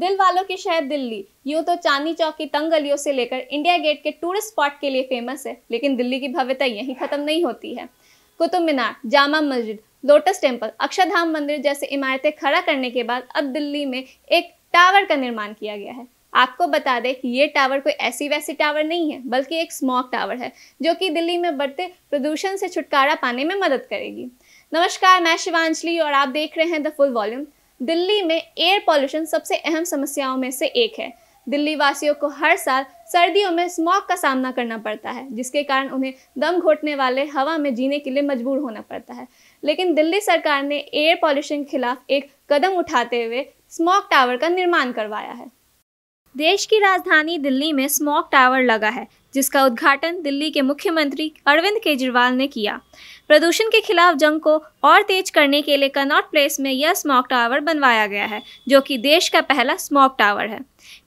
दिल वालों की शहर दिल्ली यूं तो चांदनी चौक की तंग गलियों से लेकर इंडिया गेट के टूरिस्ट स्पॉट के लिए फेमस है लेकिन दिल्ली की भव्यता यहीं खत्म नहीं होती है कुतुब मीनार जामा मस्जिद लोटस टेम्पल अक्षरधाम मंदिर जैसे इमारतें खड़ा करने के बाद अब दिल्ली में एक टावर का निर्माण किया गया है आपको बता दें कि ये टावर कोई ऐसी वैसी टावर नहीं है बल्कि एक स्मॉक टावर है जो कि दिल्ली में बढ़ते प्रदूषण से छुटकारा पाने में मदद करेगी नमस्कार मैं शिवांजलि और आप देख रहे हैं द फुल वॉल्यूम दिल्ली में एयर पॉल्यूशन सबसे अहम समस्याओं में से एक है दिल्ली वासियों को हर साल सर्दियों में स्मॉग का सामना करना पड़ता है जिसके कारण उन्हें दम घोटने वाले हवा में जीने के लिए मजबूर होना पड़ता है लेकिन दिल्ली सरकार ने एयर पॉल्यूशन के खिलाफ एक कदम उठाते हुए स्मॉग टावर का निर्माण करवाया है देश की राजधानी दिल्ली में स्मॉग टावर लगा है जिसका उद्घाटन दिल्ली के मुख्यमंत्री अरविंद केजरीवाल ने किया प्रदूषण के खिलाफ जंग को और तेज करने के लिए कनॉट प्लेस में यह स्मॉक टावर बनवाया गया है जो कि देश का पहला स्मॉक टावर है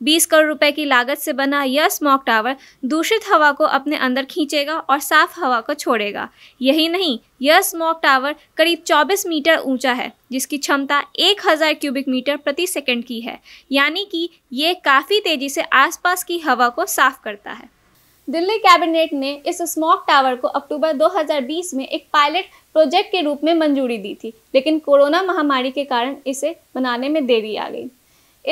20 करोड़ रुपए की लागत से बना यह स्मॉक टावर दूषित हवा को अपने अंदर खींचेगा और साफ हवा को छोड़ेगा यही नहीं यह स्मॉक टावर करीब 24 मीटर ऊंचा है जिसकी क्षमता 1000 क्यूबिक मीटर प्रति सेकंड की है यानी कि यह काफ़ी तेज़ी से आसपास की हवा को साफ करता है दिल्ली कैबिनेट ने इस स्मॉक टावर को अक्टूबर 2020 में एक पायलट प्रोजेक्ट के रूप में मंजूरी दी थी लेकिन कोरोना महामारी के कारण इसे बनाने में देरी आ गई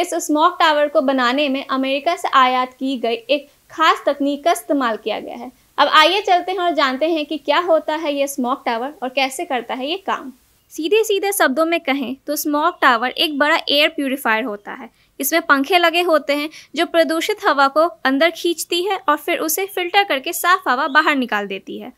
इस स्मॉक टावर को बनाने में अमेरिका से आयात की गई एक खास तकनीक का इस्तेमाल किया गया है अब आइए चलते हैं और जानते हैं कि क्या होता है ये स्मॉक टावर और कैसे करता है ये काम सीधे सीधे शब्दों में कहें तो स्मॉक टावर एक बड़ा एयर प्यूरिफायर होता है इसमें पंखे लगे होते हैं जो प्रदूषित हवा को अंदर खींचती है और फिर उसे फिल्टर करके साफ हवा बाहर निकाल देती है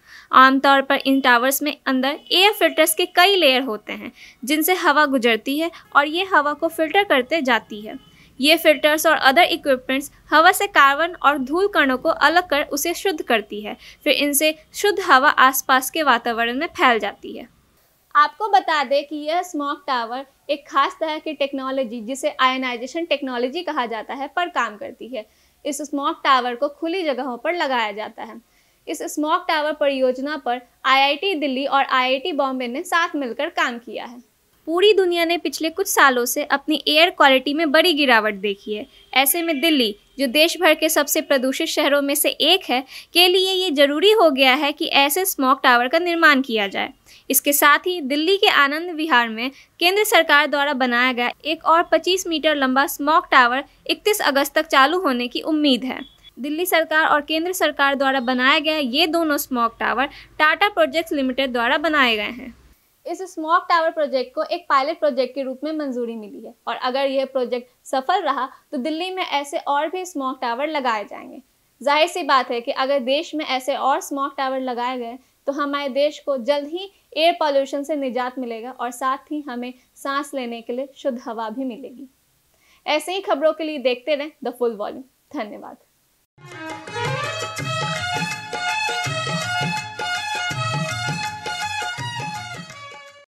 आमतौर पर इन टावर्स में अंदर एयर फिल्टर्स के कई लेयर होते हैं जिनसे हवा गुजरती है और ये हवा को फिल्टर करते जाती है ये फिल्टर्स और अदर इक्विपमेंट्स हवा से कार्बन और धूल कणों को अलग कर उसे शुद्ध करती है फिर इनसे शुद्ध हवा आसपास के वातावरण में फैल जाती है आपको बता दें कि यह स्मॉक टावर एक खास तरह की टेक्नोलॉजी जिसे आयनाइजेशन टेक्नोलॉजी कहा जाता है पर काम करती है इस स्मॉक टावर को खुली जगहों पर लगाया जाता है इस स्मॉक टावर परियोजना पर आईआईटी दिल्ली और आईआईटी बॉम्बे ने साथ मिलकर काम किया है पूरी दुनिया ने पिछले कुछ सालों से अपनी एयर क्वालिटी में बड़ी गिरावट देखी है ऐसे में दिल्ली जो देश भर के सबसे प्रदूषित शहरों में से एक है के लिए ये जरूरी हो गया है कि ऐसे स्मॉक टावर का निर्माण किया जाए इसके साथ ही दिल्ली के आनंद विहार में केंद्र सरकार द्वारा बनाया गया एक और 25 मीटर लंबा स्मॉक टावर 31 अगस्त तक चालू होने की उम्मीद है दिल्ली सरकार और केंद्र सरकार द्वारा बनाया गया ये दोनों smoke tower Tata projects limited द्वारा बनाए गए हैं इस स्मॉक टावर प्रोजेक्ट को एक पायलट प्रोजेक्ट के रूप में मंजूरी मिली है और अगर यह प्रोजेक्ट सफल रहा तो दिल्ली में ऐसे और भी स्मॉक टावर लगाए जाएंगे जाहिर सी बात है कि अगर देश में ऐसे और स्मॉक टावर लगाए गए तो हमारे देश को जल्द ही एयर पॉल्यूशन से निजात मिलेगा और साथ ही हमें सांस लेने के लिए शुद्ध हवा भी मिलेगी ऐसे ही खबरों के लिए देखते रहें द फुल वॉल्यूम धन्यवाद